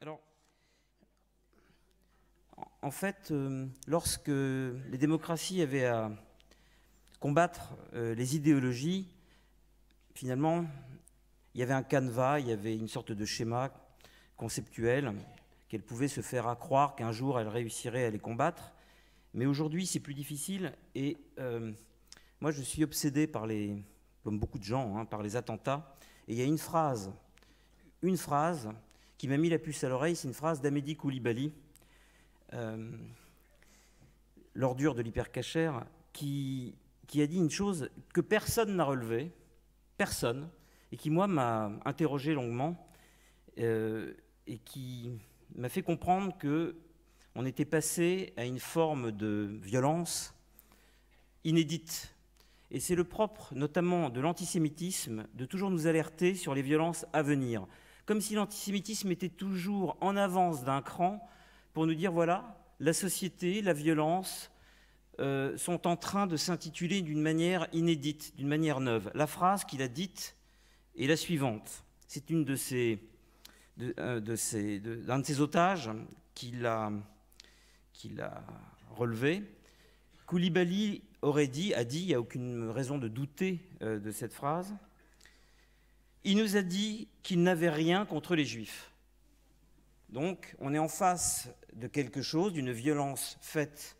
Alors, en fait, euh, lorsque les démocraties avaient à combattre euh, les idéologies, finalement, il y avait un canevas, il y avait une sorte de schéma conceptuel qu'elles pouvaient se faire à croire qu'un jour elles réussiraient à les combattre. Mais aujourd'hui, c'est plus difficile. Et euh, moi, je suis obsédé par les, comme beaucoup de gens, hein, par les attentats. Et il y a une phrase, une phrase qui m'a mis la puce à l'oreille, c'est une phrase d'Amédi Koulibaly, euh, l'ordure de l'hypercachère, qui, a dit une chose que personne n'a relevée, personne, et qui, moi, m'a interrogé longuement, euh, et qui m'a fait comprendre que on était passé à une forme de violence inédite. Et c'est le propre, notamment de l'antisémitisme, de toujours nous alerter sur les violences à venir comme si l'antisémitisme était toujours en avance d'un cran pour nous dire, voilà, la société, la violence euh, sont en train de s'intituler d'une manière inédite, d'une manière neuve. La phrase qu'il a dite est la suivante. C'est une de ses otages qu'il a relevé. Koulibaly aurait dit, a dit, il n'y a aucune raison de douter euh, de cette phrase, il nous a dit qu'il n'avait rien contre les Juifs. Donc, on est en face de quelque chose, d'une violence faite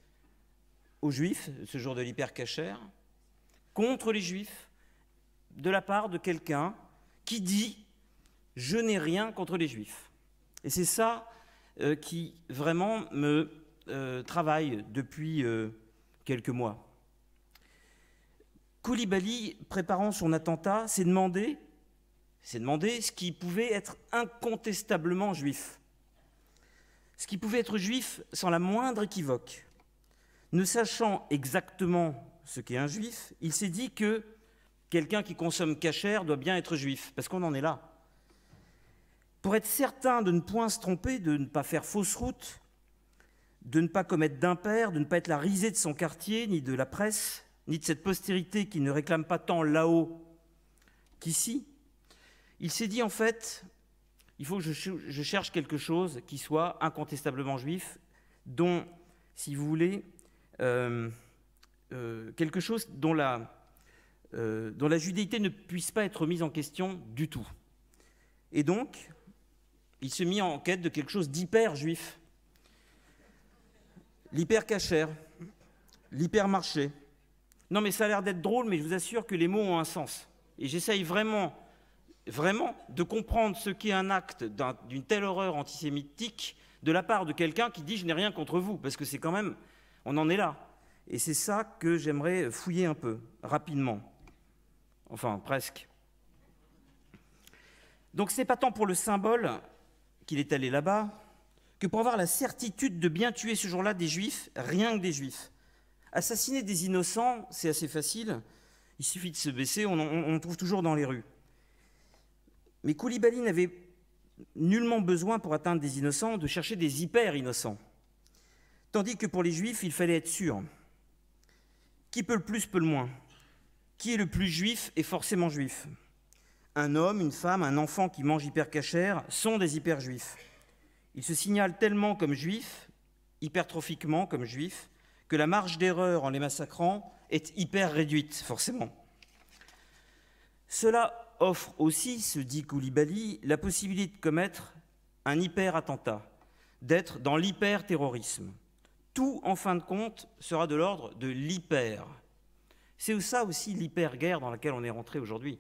aux Juifs, ce jour de l'hypercachère, contre les Juifs, de la part de quelqu'un qui dit Je n'ai rien contre les Juifs. Et c'est ça euh, qui vraiment me euh, travaille depuis euh, quelques mois. Koulibaly, préparant son attentat, s'est demandé s'est demandé ce qui pouvait être incontestablement juif, ce qui pouvait être juif sans la moindre équivoque. Ne sachant exactement ce qu'est un juif, il s'est dit que quelqu'un qui consomme cachère doit bien être juif, parce qu'on en est là. Pour être certain de ne point se tromper, de ne pas faire fausse route, de ne pas commettre d'impair, de ne pas être la risée de son quartier, ni de la presse, ni de cette postérité qui ne réclame pas tant là-haut qu'ici, il s'est dit en fait, il faut que je, cherche quelque chose qui soit incontestablement juif, dont, si vous voulez, euh, euh, quelque chose dont la, euh, dont la judéité ne puisse pas être mise en question du tout. Et donc, il se mit en quête de quelque chose d'hyper juif. L'hyper cachère, l'hyper-marché. Non mais ça a l'air d'être drôle, mais je vous assure que les mots ont un sens. Et j'essaye vraiment vraiment de comprendre ce qu'est un acte d'une telle horreur antisémitique de la part de quelqu'un qui dit je n'ai rien contre vous, parce que c'est quand même, on en est là. Et c'est ça que j'aimerais fouiller un peu, rapidement. Enfin, presque. Donc c'est pas tant pour le symbole qu'il est allé là-bas, que pour avoir la certitude de bien tuer ce jour-là des juifs, rien que des juifs. Assassiner des innocents, c'est assez facile, il suffit de se baisser, on, on, on trouve toujours dans les rues. Mais Koulibaly n'avait nullement besoin, pour atteindre des innocents, de chercher des hyper-innocents. Tandis que pour les juifs, il fallait être sûr. Qui peut le plus, peut le moins. Qui est le plus juif est forcément juif. Un homme, une femme, un enfant qui mange hyper cachère sont des hyper juifs. Ils se signalent tellement comme juifs, hypertrophiquement comme juifs, que la marge d'erreur en les massacrant est hyper réduite, forcément. Cela offre aussi, se dit Koulibaly, la possibilité de commettre un hyper-attentat, d'être dans l'hyper-terrorisme. Tout, en fin de compte, sera de l'ordre de l'hyper. C'est ça aussi l'hyper-guerre dans laquelle on est rentré aujourd'hui.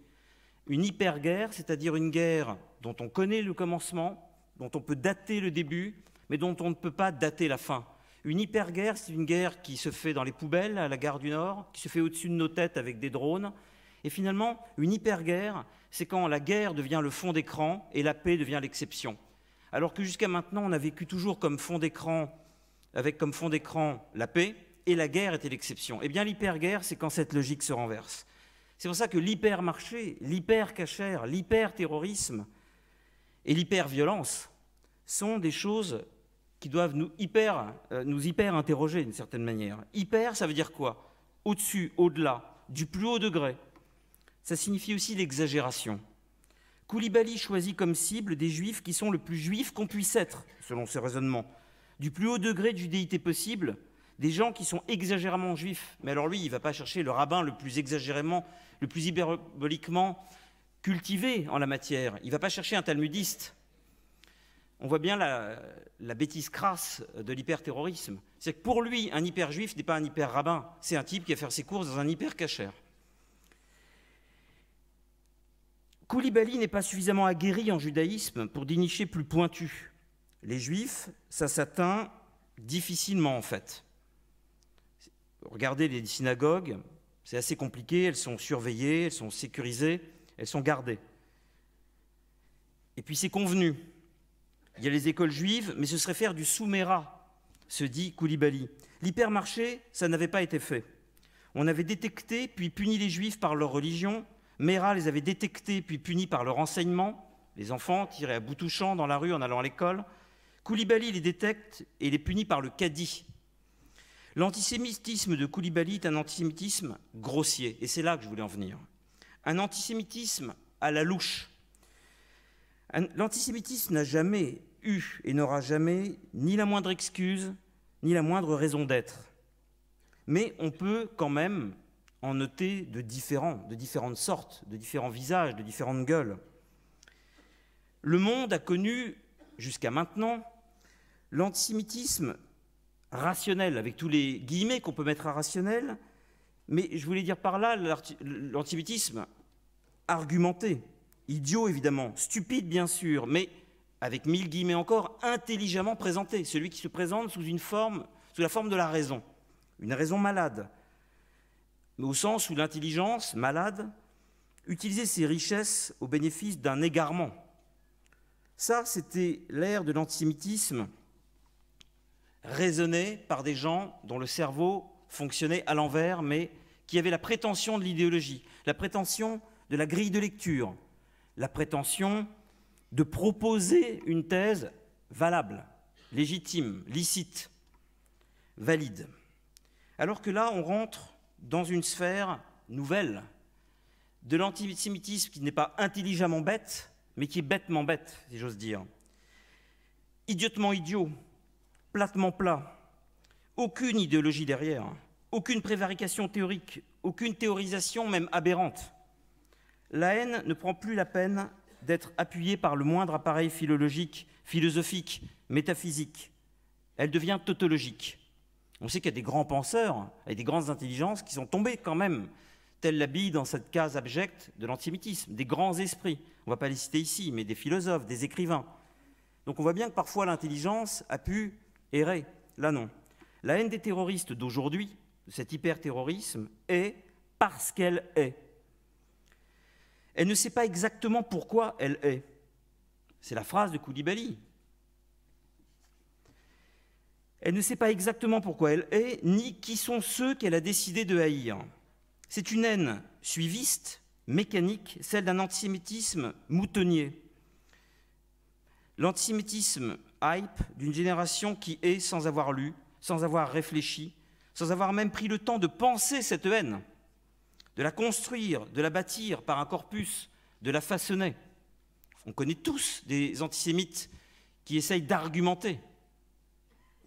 Une hyper-guerre, c'est-à-dire une guerre dont on connaît le commencement, dont on peut dater le début, mais dont on ne peut pas dater la fin. Une hyper-guerre, c'est une guerre qui se fait dans les poubelles, à la gare du Nord, qui se fait au-dessus de nos têtes avec des drones, et finalement, une hyper-guerre, c'est quand la guerre devient le fond d'écran et la paix devient l'exception. Alors que jusqu'à maintenant, on a vécu toujours comme fond d'écran, avec comme fond d'écran la paix, et la guerre était l'exception. Eh bien, l'hyper-guerre, c'est quand cette logique se renverse. C'est pour ça que l'hyper-marché, l'hyper-cachère, l'hyper-terrorisme et l'hyper-violence sont des choses qui doivent nous hyper, euh, nous hyper interroger d'une certaine manière. Hyper, ça veut dire quoi Au-dessus, au-delà, du plus haut degré, ça signifie aussi l'exagération. Koulibaly choisit comme cible des juifs qui sont le plus juifs qu'on puisse être, selon ce raisonnement, du plus haut degré de judéité possible, des gens qui sont exagérément juifs. Mais alors lui, il ne va pas chercher le rabbin le plus exagérément, le plus hyperboliquement cultivé en la matière. Il ne va pas chercher un talmudiste. On voit bien la, bêtise crasse de l'hyperterrorisme. C'est que pour lui, un hyper-juif n'est pas un hyper-rabbin, c'est un type qui va faire ses courses dans un hyper Koulibaly n'est pas suffisamment aguerri en judaïsme pour dénicher plus pointu. Les juifs, ça s'atteint difficilement en fait. Regardez les synagogues, c'est assez compliqué, elles sont surveillées, elles sont sécurisées, elles sont gardées. Et puis c'est convenu. Il y a les écoles juives, mais ce serait faire du souméra, se dit Koulibaly. L'hypermarché, ça n'avait pas été fait. On avait détecté puis puni les juifs par leur religion, Mera les avait détectés puis punis par leur renseignement les enfants tirés à bout touchant dans la rue en allant à l'école. Koulibaly les détecte et les punit par le caddie. L'antisémitisme de Koulibaly est un antisémitisme grossier, et c'est là que je voulais en venir. Un antisémitisme à la louche. L'antisémitisme n'a jamais eu et n'aura jamais ni la moindre excuse, ni la moindre raison d'être. Mais on peut quand même en noter de différents, de différentes sortes, de différents visages, de différentes gueules. Le monde a connu, jusqu'à maintenant, l'antisémitisme rationnel, avec tous les guillemets qu'on peut mettre à rationnel, mais je voulais dire par là l'antisémitisme argumenté, idiot évidemment, stupide bien sûr, mais avec mille guillemets encore, intelligemment présenté, celui qui se présente sous une forme, sous la forme de la raison, une raison malade, mais au sens où l'intelligence, malade, utilisait ses richesses au bénéfice d'un égarement. Ça, c'était l'ère de l'antisémitisme raisonné par des gens dont le cerveau fonctionnait à l'envers, mais qui avaient la prétention de l'idéologie, la prétention de la grille de lecture, la prétention de proposer une thèse valable, légitime, licite, valide. Alors que là, on rentre dans une sphère nouvelle de l'antisémitisme qui n'est pas intelligemment bête, mais qui est bêtement bête, si j'ose dire. Idiotement idiot, platement plat, aucune idéologie derrière, aucune prévarication théorique, aucune théorisation même aberrante. La haine ne prend plus la peine d'être appuyée par le moindre appareil philologique, philosophique, métaphysique. Elle devient tautologique. On sait qu'il y a des grands penseurs et des grandes intelligences qui sont tombés quand même, telle la bille dans cette case abjecte de l'antisémitisme, des grands esprits. On ne va pas les citer ici, mais des philosophes, des écrivains. Donc on voit bien que parfois l'intelligence a pu errer. Là non. La haine des terroristes d'aujourd'hui, de cet hyper-terrorisme, est parce qu'elle est. Elle ne sait pas exactement pourquoi elle est. C'est la phrase de Koulibaly. Elle ne sait pas exactement pourquoi elle est, ni qui sont ceux qu'elle a décidé de haïr. C'est une haine suiviste, mécanique, celle d'un antisémitisme moutonnier. L'antisémitisme hype d'une génération qui est sans avoir lu, sans avoir réfléchi, sans avoir même pris le temps de penser cette haine, de la construire, de la bâtir par un corpus, de la façonner. On connaît tous des antisémites qui essayent d'argumenter,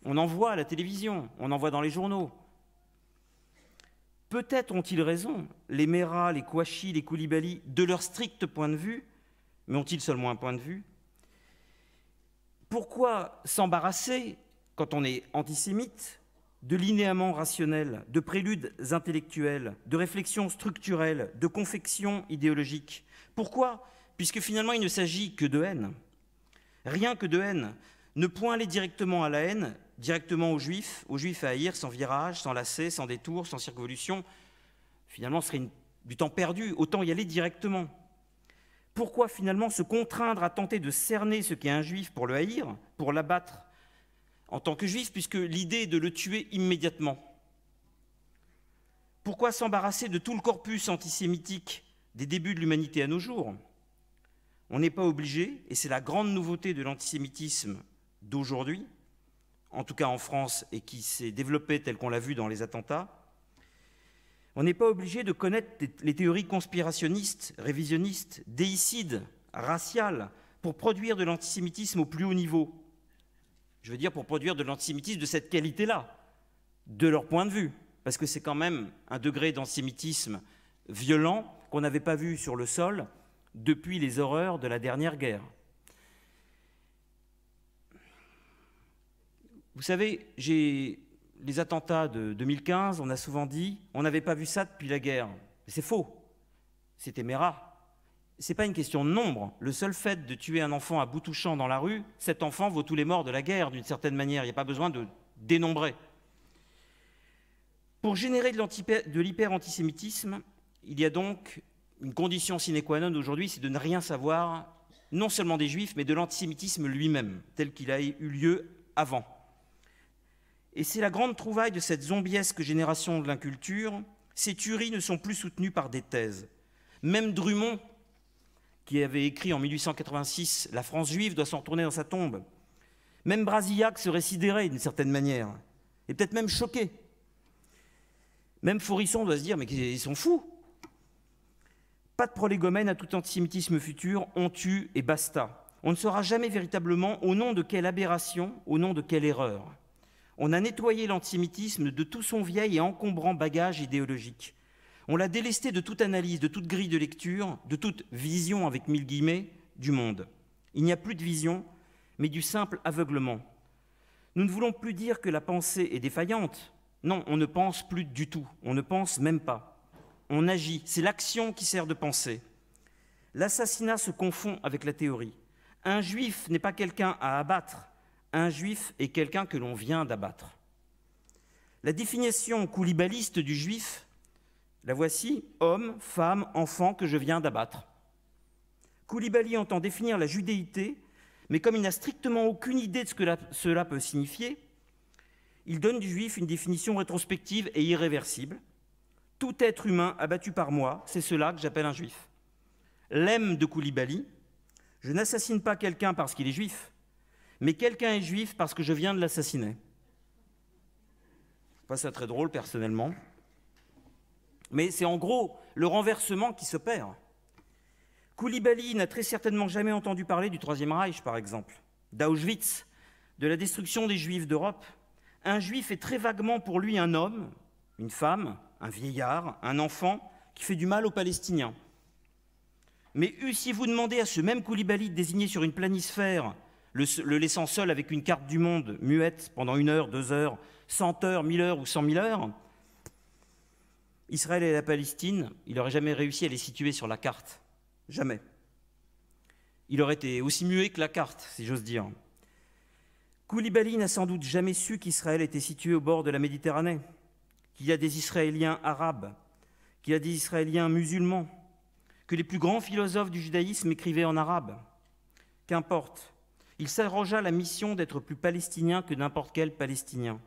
on en voit à la télévision, on en voit dans les journaux. Peut-être ont-ils raison, les Mera, les Kouachi, les Koulibaly, de leur strict point de vue, mais ont-ils seulement un point de vue Pourquoi s'embarrasser, quand on est antisémite, de linéaments rationnels, de préludes intellectuels, de réflexions structurelles, de confections idéologiques Pourquoi Puisque finalement il ne s'agit que de haine. Rien que de haine. Ne point aller directement à la haine, directement aux Juifs, aux Juifs à haïr, sans virage, sans lacet, sans détour, sans circonvolution, finalement, ce serait du temps perdu. Autant y aller directement. Pourquoi finalement se contraindre à tenter de cerner ce qu'est un Juif pour le haïr, pour l'abattre en tant que Juif, puisque l'idée est de le tuer immédiatement Pourquoi s'embarrasser de tout le corpus antisémitique des débuts de l'humanité à nos jours On n'est pas obligé, et c'est la grande nouveauté de l'antisémitisme d'aujourd'hui, en tout cas en France, et qui s'est développé tel qu'on l'a vu dans les attentats, on n'est pas obligé de connaître les théories conspirationnistes, révisionnistes, déicides, raciales, pour produire de l'antisémitisme au plus haut niveau. Je veux dire pour produire de l'antisémitisme de cette qualité-là, de leur point de vue, parce que c'est quand même un degré d'antisémitisme violent qu'on n'avait pas vu sur le sol depuis les horreurs de la dernière guerre. Vous savez, j'ai les attentats de 2015, on a souvent dit, on n'avait pas vu ça depuis la guerre. C'est faux. C'était Ce n'est pas une question de nombre. Le seul fait de tuer un enfant à bout touchant dans la rue, cet enfant vaut tous les morts de la guerre, d'une certaine manière. Il n'y a pas besoin de dénombrer. Pour générer de l'hyper-antisémitisme, il y a donc une condition sine qua non aujourd'hui, c'est de ne rien savoir, non seulement des juifs, mais de l'antisémitisme lui-même, tel qu'il a eu lieu avant. Et c'est la grande trouvaille de cette zombiesque génération de l'inculture, ces tueries ne sont plus soutenues par des thèses. Même Drummond, qui avait écrit en 1886 La France juive doit s'en retourner dans sa tombe, même Brasillac serait sidéré d'une certaine manière, et peut-être même choqué. Même Forisson doit se dire Mais ils sont fous Pas de prolégomène à tout antisémitisme futur, on tue et basta. On ne saura jamais véritablement au nom de quelle aberration, au nom de quelle erreur. On a nettoyé l'antisémitisme de tout son vieil et encombrant bagage idéologique. On l'a délesté de toute analyse, de toute grille de lecture, de toute vision, avec mille guillemets, du monde. Il n'y a plus de vision, mais du simple aveuglement. Nous ne voulons plus dire que la pensée est défaillante. Non, on ne pense plus du tout, on ne pense même pas. On agit, c'est l'action qui sert de pensée. L'assassinat se confond avec la théorie. Un juif n'est pas quelqu'un à abattre, un juif est quelqu'un que l'on vient d'abattre. La définition coulibaliste du juif, la voici, homme, femme, enfant que je viens d'abattre. Koulibaly entend définir la judéité, mais comme il n'a strictement aucune idée de ce que cela peut signifier, il donne du juif une définition rétrospective et irréversible. Tout être humain abattu par moi, c'est cela que j'appelle un juif. L'aime de Koulibaly, je n'assassine pas quelqu'un parce qu'il est juif mais quelqu'un est juif parce que je viens de l'assassiner. Pas ça très drôle personnellement. Mais c'est en gros le renversement qui s'opère. Koulibaly n'a très certainement jamais entendu parler du Troisième Reich, par exemple, d'Auschwitz, de la destruction des Juifs d'Europe. Un Juif est très vaguement pour lui un homme, une femme, un vieillard, un enfant qui fait du mal aux Palestiniens. Mais si vous demandez à ce même Koulibaly de désigner sur une planisphère le, laissant seul avec une carte du monde muette pendant une heure, deux heures, cent heures, mille heures ou cent mille heures, Israël et la Palestine, il n'aurait jamais réussi à les situer sur la carte. Jamais. Il aurait été aussi muet que la carte, si j'ose dire. Koulibaly n'a sans doute jamais su qu'Israël était situé au bord de la Méditerranée, qu'il y a des Israéliens arabes, qu'il y a des Israéliens musulmans, que les plus grands philosophes du judaïsme écrivaient en arabe. Qu'importe, il s'arrogea la mission d'être plus palestinien que n'importe quel palestinien,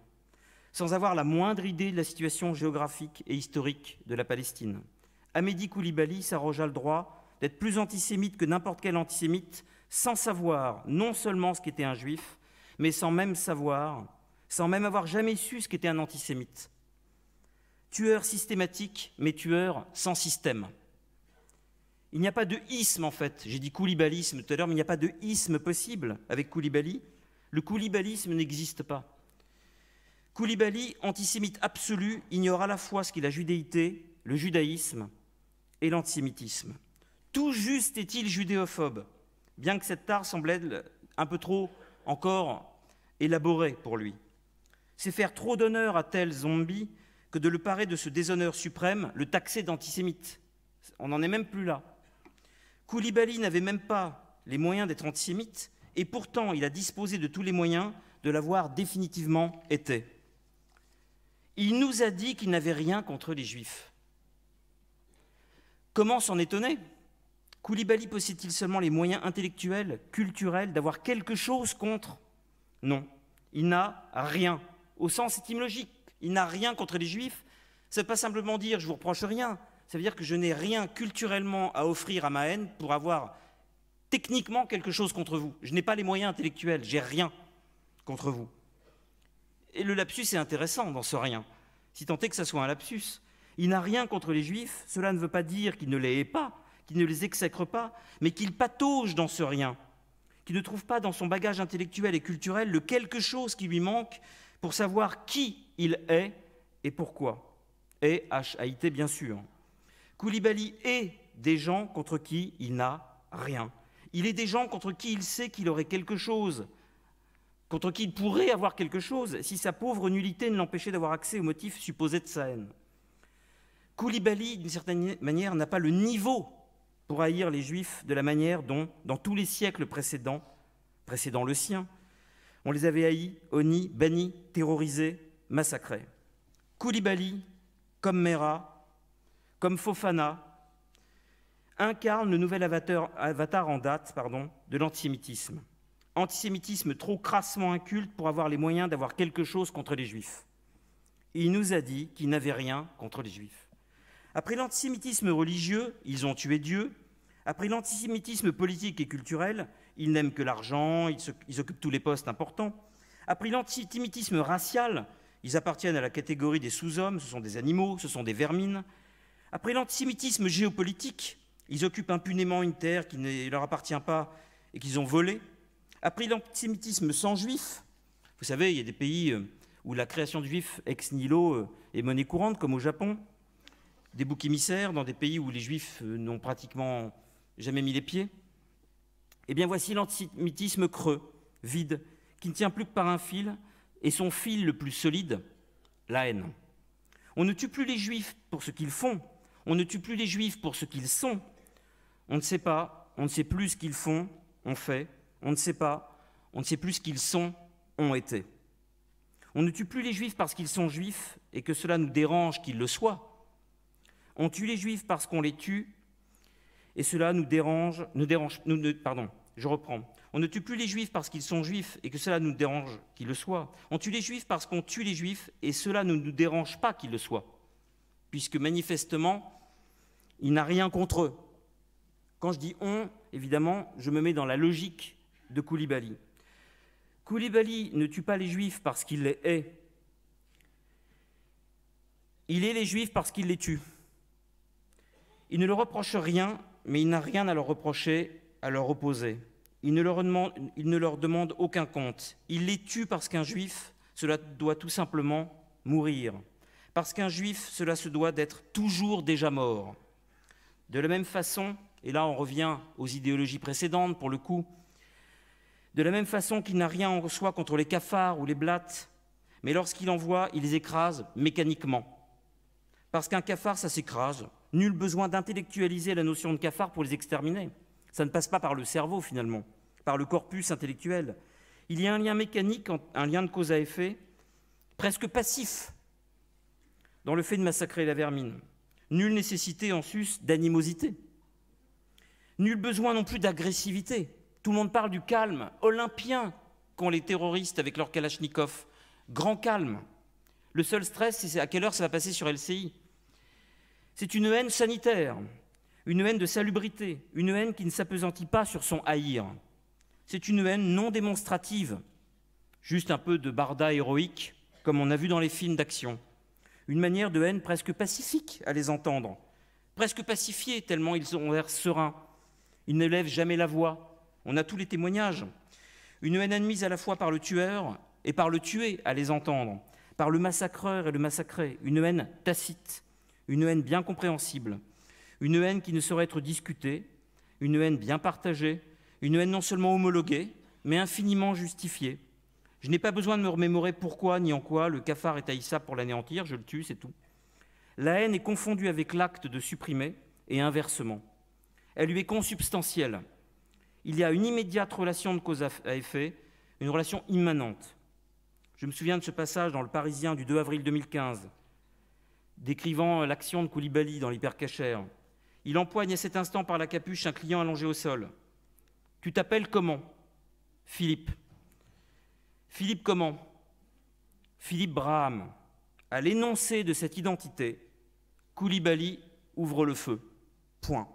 sans avoir la moindre idée de la situation géographique et historique de la Palestine. Amédi Koulibaly s'arrogea le droit d'être plus antisémite que n'importe quel antisémite, sans savoir non seulement ce qu'était un juif, mais sans même savoir, sans même avoir jamais su ce qu'était un antisémite. Tueur systématique, mais tueur sans système. Il n'y a pas de isme en fait. J'ai dit coulibalisme » tout à l'heure, mais il n'y a pas de isme possible avec Koulibaly. Le coulibalisme n'existe pas. Koulibaly, antisémite absolu, ignore à la fois ce qu'est la judéité, le judaïsme et l'antisémitisme. Tout juste est-il judéophobe, bien que cette tare semblait un peu trop encore élaborée pour lui. C'est faire trop d'honneur à tel zombie que de le parer de ce déshonneur suprême, le taxer d'antisémite. On n'en est même plus là. Koulibaly n'avait même pas les moyens d'être antisémite, et pourtant il a disposé de tous les moyens de l'avoir définitivement été. Il nous a dit qu'il n'avait rien contre les juifs. Comment s'en étonner Koulibaly possède-t-il seulement les moyens intellectuels, culturels, d'avoir quelque chose contre Non, il n'a rien, au sens étymologique. Il n'a rien contre les juifs. Ça ne veut pas simplement dire je vous reproche rien, ça veut dire que je n'ai rien culturellement à offrir à ma haine pour avoir techniquement quelque chose contre vous. Je n'ai pas les moyens intellectuels, j'ai rien contre vous. Et le lapsus est intéressant dans ce rien, si tant est que ça soit un lapsus. Il n'a rien contre les juifs, cela ne veut pas dire qu'il ne les hait pas, qu'il ne les exècre pas, mais qu'il patauge dans ce rien, qu'il ne trouve pas dans son bagage intellectuel et culturel le quelque chose qui lui manque pour savoir qui il est et pourquoi. Et h a bien sûr. Koulibaly est des gens contre qui il n'a rien. Il est des gens contre qui il sait qu'il aurait quelque chose, contre qui il pourrait avoir quelque chose si sa pauvre nullité ne l'empêchait d'avoir accès aux motifs supposés de sa haine. Koulibaly, d'une certaine manière, n'a pas le niveau pour haïr les Juifs de la manière dont, dans tous les siècles précédents, précédant le sien, on les avait haïs, honnis, bannis, terrorisés, massacrés. Koulibaly, comme Mera, comme Fofana, incarne le nouvel avatar, en date de l'antisémitisme. Antisémitisme trop crassement inculte pour avoir les moyens d'avoir quelque chose contre les juifs. Il nous a dit qu'il n'avait rien contre les juifs. Après l'antisémitisme religieux, ils ont tué Dieu. Après l'antisémitisme politique et culturel, ils n'aiment que l'argent, ils, occupent tous les postes importants. Après l'antisémitisme racial, ils appartiennent à la catégorie des sous-hommes, ce sont des animaux, ce sont des vermines. Après l'antisémitisme géopolitique, ils occupent impunément une terre qui ne leur appartient pas et qu'ils ont volée. Après l'antisémitisme sans juif, vous savez, il y a des pays euh, où la création de juifs ex nihilo euh, est monnaie courante, comme au Japon, des boucs émissaires dans des pays où les juifs euh, n'ont pratiquement jamais mis les pieds. Eh bien, voici l'antisémitisme creux, vide, qui ne tient plus que par un fil, et son fil le plus solide, la haine. On ne tue plus les juifs pour ce qu'ils font, on ne tue plus les juifs pour ce qu'ils sont. On ne sait pas, on ne sait plus ce qu'ils font, on fait, on ne sait pas, on ne sait plus ce qu'ils sont, ont été. On ne tue plus les juifs parce qu'ils sont juifs et que cela nous dérange qu'ils le soient. On tue les juifs parce qu'on les tue et cela nous dérange, nous dérange, nous, pardon, je reprends. On ne tue plus les juifs parce qu'ils sont juifs et que cela nous dérange qu'ils le soient. On tue les juifs parce qu'on tue les juifs et cela ne nous dérange pas qu'ils le soient. Puisque manifestement, il n'a rien contre eux. Quand je dis on, évidemment, je me mets dans la logique de Koulibaly. Koulibaly ne tue pas les juifs parce qu'il les hait. Il hait les juifs parce qu'il les tue. Il ne leur reproche rien, mais il n'a rien à leur reprocher, à leur opposer. Il ne leur il ne leur demande aucun compte. Il les tue parce qu'un juif, cela doit tout simplement mourir. Parce qu'un juif, cela se doit d'être toujours déjà mort. De la même façon, et là on revient aux idéologies précédentes pour le coup, de la même façon qu'il n'a rien en soi contre les cafards ou les blattes, mais lorsqu'il en voit, il les écrase mécaniquement. Parce qu'un cafard, ça s'écrase. Nul besoin d'intellectualiser la notion de cafard pour les exterminer. Ça ne passe pas par le cerveau finalement, par le corpus intellectuel. Il y a un lien mécanique, un lien de cause à effet, presque passif, dans le fait de massacrer la vermine. Nulle nécessité en sus d'animosité. Nul besoin non plus d'agressivité. Tout le monde parle du calme olympien qu'ont les terroristes avec leur kalachnikov. Grand calme. Le seul stress, c'est à quelle heure ça va passer sur LCI. C'est une haine sanitaire, une haine de salubrité, une haine qui ne s'apesantit pas sur son haïr. C'est une haine non démonstrative, juste un peu de barda héroïque, comme on a vu dans les films d'action une manière de haine presque pacifique à les entendre, presque pacifiée tellement ils ont l'air sereins. Ils ne lèvent jamais la voix. On a tous les témoignages. Une haine admise à la fois par le tueur et par le tué à les entendre, par le massacreur et le massacré, une haine tacite, une haine bien compréhensible, une haine qui ne saurait être discutée, une haine bien partagée, une haine non seulement homologuée, mais infiniment justifiée, je n'ai pas besoin de me remémorer pourquoi ni en quoi le cafard est haïssable pour l'anéantir, je le tue, c'est tout. La haine est confondue avec l'acte de supprimer, et inversement. Elle lui est consubstantielle. Il y a une immédiate relation de cause à effet, une relation immanente. Je me souviens de ce passage dans Le Parisien du 2 avril 2015, décrivant l'action de Koulibaly dans l'hypercachère. Il empoigne à cet instant par la capuche un client allongé au sol. Tu t'appelles comment Philippe. Philippe comment Philippe Braham, à l'énoncé de cette identité, Koulibaly ouvre le feu. Point.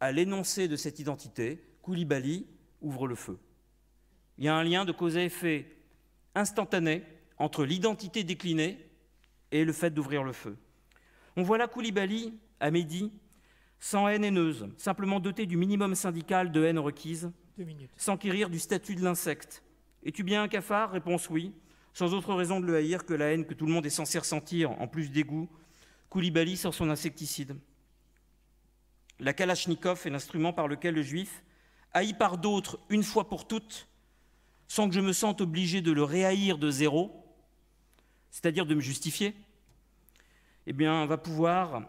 À l'énoncé de cette identité, Koulibaly ouvre le feu. Il y a un lien de cause à effet instantané entre l'identité déclinée et le fait d'ouvrir le feu. On voit là Koulibaly, à midi, sans haine haineuse, simplement doté du minimum syndical de haine requise, sans quérir du statut de l'insecte, es-tu bien un cafard Réponse oui, sans autre raison de le haïr que la haine que tout le monde est censé ressentir, en plus d'égout. Koulibaly sort son insecticide. La Kalachnikov est l'instrument par lequel le juif, haï par d'autres une fois pour toutes, sans que je me sente obligé de le réhaïr de zéro, c'est-à-dire de me justifier, eh bien, va pouvoir,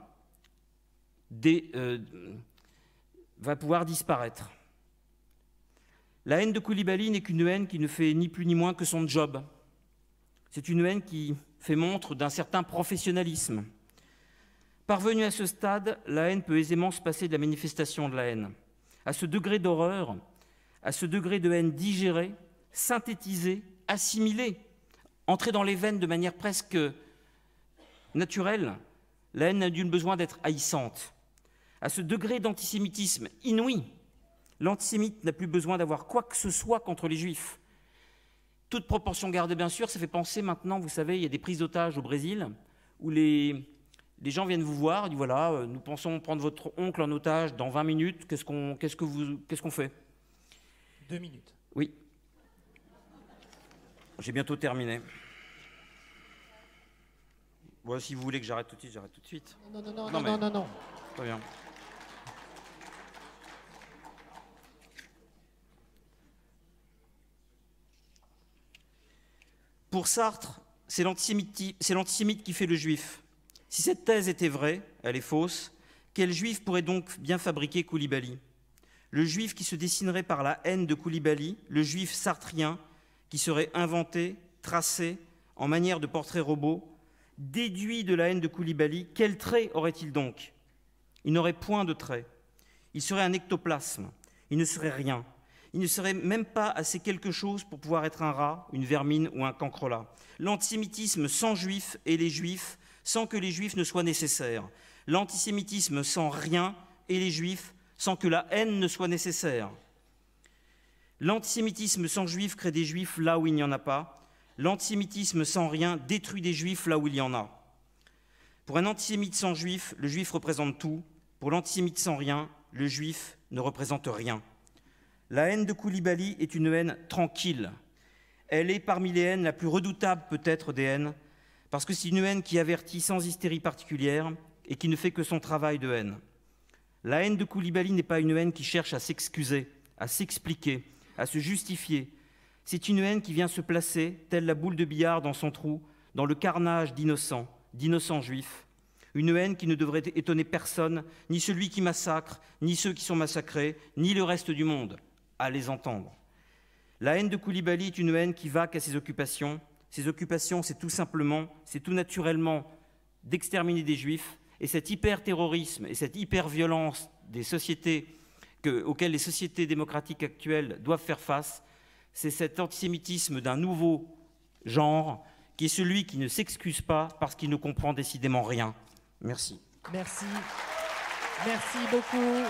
euh, va pouvoir disparaître. La haine de Koulibaly n'est qu'une haine qui ne fait ni plus ni moins que son job. C'est une haine qui fait montre d'un certain professionnalisme. Parvenue à ce stade, la haine peut aisément se passer de la manifestation de la haine. À ce degré d'horreur, à ce degré de haine digérée, synthétisée, assimilée, entrée dans les veines de manière presque naturelle, la haine n'a d'une besoin d'être haïssante. À ce degré d'antisémitisme inouï, L'antisémite n'a plus besoin d'avoir quoi que ce soit contre les juifs. Toute proportion gardée, bien sûr, ça fait penser maintenant, vous savez, il y a des prises d'otages au Brésil, où les, gens viennent vous voir, ils disent voilà, euh, nous pensons prendre votre oncle en otage dans 20 minutes, qu'est-ce qu'on fait Deux minutes. Oui. J'ai bientôt terminé. si vous voulez que j'arrête tout de suite, j'arrête tout de suite. Non, non, non, non, non, non. Très bien. Pour Sartre, c'est l'antisémite qui fait le juif. Si cette thèse était vraie, elle est fausse, quel juif pourrait donc bien fabriquer Koulibaly Le juif qui se dessinerait par la haine de Koulibaly, le juif sartrien qui serait inventé, tracé, en manière de portrait robot, déduit de la haine de Koulibaly, quel trait aurait-il donc Il n'aurait point de trait. Il serait un ectoplasme. Il ne serait rien. Il ne serait même pas assez quelque chose pour pouvoir être un rat, une vermine ou un cancrolat. L'antisémitisme sans juifs et les juifs, sans que les juifs ne soient nécessaires. L'antisémitisme sans rien et les juifs, sans que la haine ne soit nécessaire. L'antisémitisme sans juifs crée des juifs là où il n'y en a pas. L'antisémitisme sans rien détruit des juifs là où il y en a. Pour un antisémite sans juif, le juif représente tout. Pour l'antisémite sans rien, le juif ne représente rien. La haine de Koulibaly est une haine tranquille. Elle est parmi les haines la plus redoutable peut-être des haines, parce que c'est une haine qui avertit sans hystérie particulière et qui ne fait que son travail de haine. La haine de Koulibaly n'est pas une haine qui cherche à s'excuser, à s'expliquer, à se justifier. C'est une haine qui vient se placer, telle la boule de billard dans son trou, dans le carnage d'innocents, d'innocents juifs. Une haine qui ne devrait étonner personne, ni celui qui massacre, ni ceux qui sont massacrés, ni le reste du monde à les entendre. La haine de Koulibaly est une haine qui va à ses occupations. Ses occupations, c'est tout simplement, c'est tout naturellement d'exterminer des juifs. Et cet hyper-terrorisme et cette hyper-violence des sociétés que, auxquelles les sociétés démocratiques actuelles doivent faire face, c'est cet antisémitisme d'un nouveau genre qui est celui qui ne s'excuse pas parce qu'il ne comprend décidément rien. Merci. Merci. Merci beaucoup.